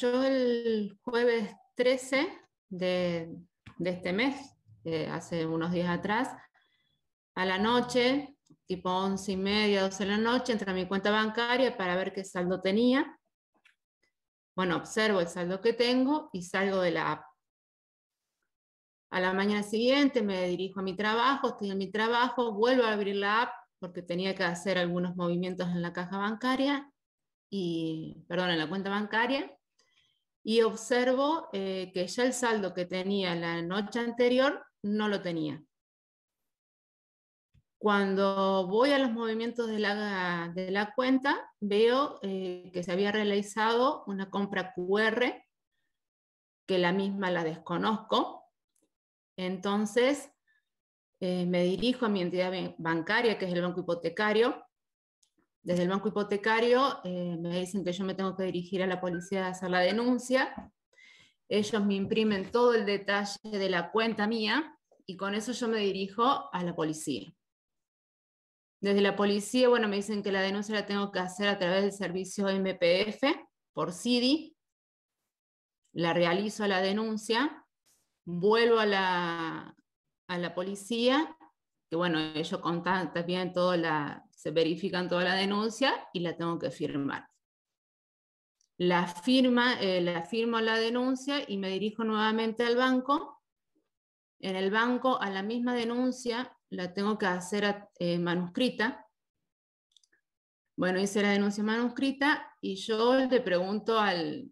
Yo el jueves 13 de, este mes, eh, hace unos días atrás, a la noche, tipo 11 y media, 12 de la noche, entré a mi cuenta bancaria para ver qué saldo tenía. Bueno, observo el saldo que tengo y salgo de la app. A la mañana siguiente me dirijo a mi trabajo, estoy en mi trabajo, vuelvo a abrir la app porque tenía que hacer algunos movimientos en la caja bancaria y, perdón, en la cuenta bancaria y observo eh, que ya el saldo que tenía la noche anterior no lo tenía. Cuando voy a los movimientos de la, de la cuenta, veo eh, que se había realizado una compra QR, que la misma la desconozco. Entonces, eh, me dirijo a mi entidad bancaria, que es el banco hipotecario, desde el banco hipotecario eh, me dicen que yo me tengo que dirigir a la policía a hacer la denuncia. Ellos me imprimen todo el detalle de la cuenta mía y con eso yo me dirijo a la policía. Desde la policía, bueno, me dicen que la denuncia la tengo que hacer a través del servicio MPF por CIDI. La realizo la denuncia, vuelvo a la, a la policía, que bueno, ellos contan también toda la, se verifican toda la denuncia y la tengo que firmar. La firma, eh, la firmo la denuncia y me dirijo nuevamente al banco. En el banco a la misma denuncia la tengo que hacer eh, manuscrita. Bueno, hice la denuncia manuscrita y yo le pregunto al,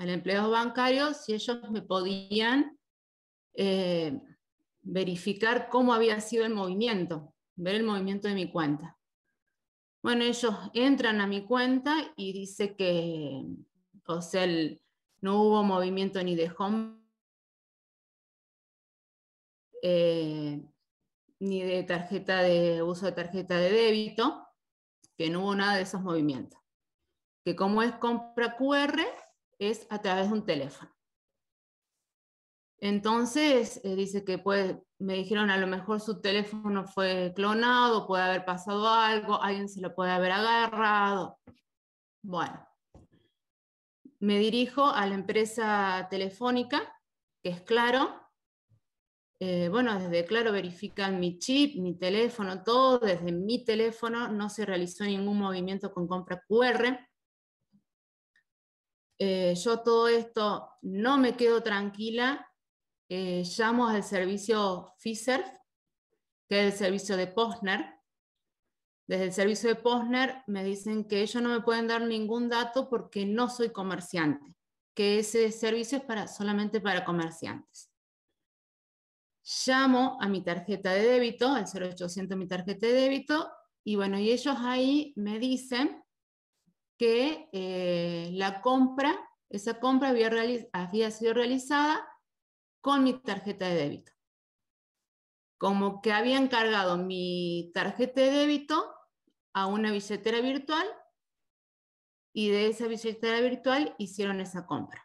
empleado bancario si ellos me podían eh, verificar cómo había sido el movimiento, ver el movimiento de mi cuenta. Bueno, ellos entran a mi cuenta y dice que, o sea, no hubo movimiento ni de home, eh, ni de tarjeta de uso de tarjeta de débito, que no hubo nada de esos movimientos. Que como es compra QR, es a través de un teléfono. Entonces, eh, dice que pues, me dijeron a lo mejor su teléfono fue clonado, puede haber pasado algo, alguien se lo puede haber agarrado. Bueno, me dirijo a la empresa telefónica, que es Claro. Eh, bueno, desde Claro verifican mi chip, mi teléfono, todo. Desde mi teléfono no se realizó ningún movimiento con compra QR. Eh, yo todo esto no me quedo tranquila eh, llamo al servicio FISERF, que es el servicio de Postner. Desde el servicio de Postner me dicen que ellos no me pueden dar ningún dato porque no soy comerciante, que ese servicio es para, solamente para comerciantes. Llamo a mi tarjeta de débito, al 0800 mi tarjeta de débito, y bueno, y ellos ahí me dicen que eh, la compra, esa compra había sido realizada con mi tarjeta de débito. Como que habían cargado mi tarjeta de débito a una billetera virtual y de esa billetera virtual hicieron esa compra,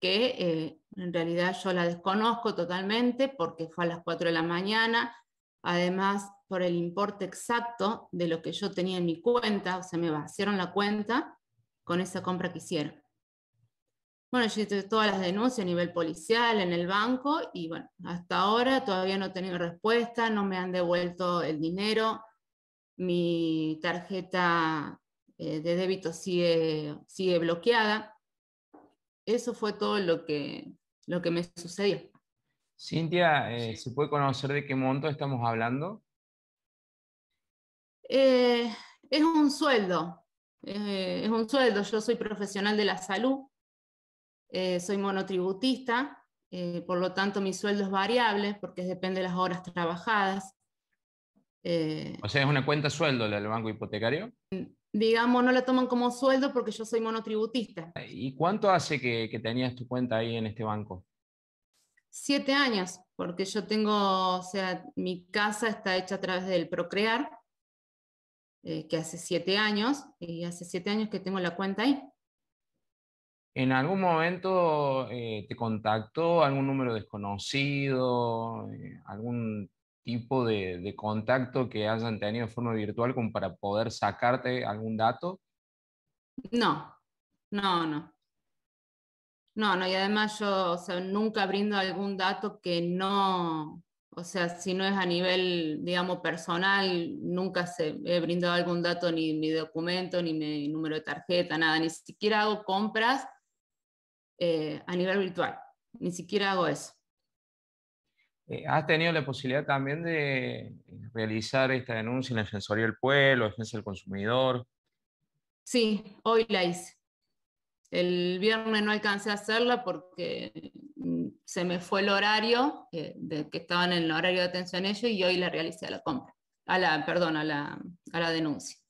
que eh, en realidad yo la desconozco totalmente porque fue a las 4 de la mañana, además por el importe exacto de lo que yo tenía en mi cuenta, o sea, me vaciaron la cuenta con esa compra que hicieron. Bueno, yo hice todas las denuncias a nivel policial, en el banco, y bueno, hasta ahora todavía no he tenido respuesta, no me han devuelto el dinero, mi tarjeta eh, de débito sigue, sigue bloqueada. Eso fue todo lo que, lo que me sucedió. Cintia, eh, ¿se puede conocer de qué monto estamos hablando? Eh, es un sueldo, es un sueldo. Yo soy profesional de la salud, eh, soy monotributista, eh, por lo tanto mi sueldo es variable porque depende de las horas trabajadas. Eh, o sea, es una cuenta sueldo del banco hipotecario. Digamos, no la toman como sueldo porque yo soy monotributista. ¿Y cuánto hace que, que tenías tu cuenta ahí en este banco? Siete años, porque yo tengo, o sea, mi casa está hecha a través del Procrear, que hace siete años, y hace siete años que tengo la cuenta ahí. ¿En algún momento eh, te contactó algún número desconocido, eh, algún tipo de, contacto que hayan tenido de forma virtual como para poder sacarte algún dato? No, no, no. No, no, y además yo, o sea, nunca brindo algún dato que no, o sea, si no es a nivel, digamos, personal, nunca se, he brindado algún dato, ni mi documento, ni mi número de tarjeta, nada, ni siquiera hago compras eh, a nivel virtual. Ni siquiera hago eso. Eh, ¿Has tenido la posibilidad también de realizar esta denuncia en la Defensoría del Pueblo, Defensa del Consumidor? Sí, hoy la hice. El viernes no alcancé a hacerla porque mm, se me fue el horario, eh, de que estaban en el horario de atención ellos, y hoy la realicé la compra, a la, perdón, a la denuncia.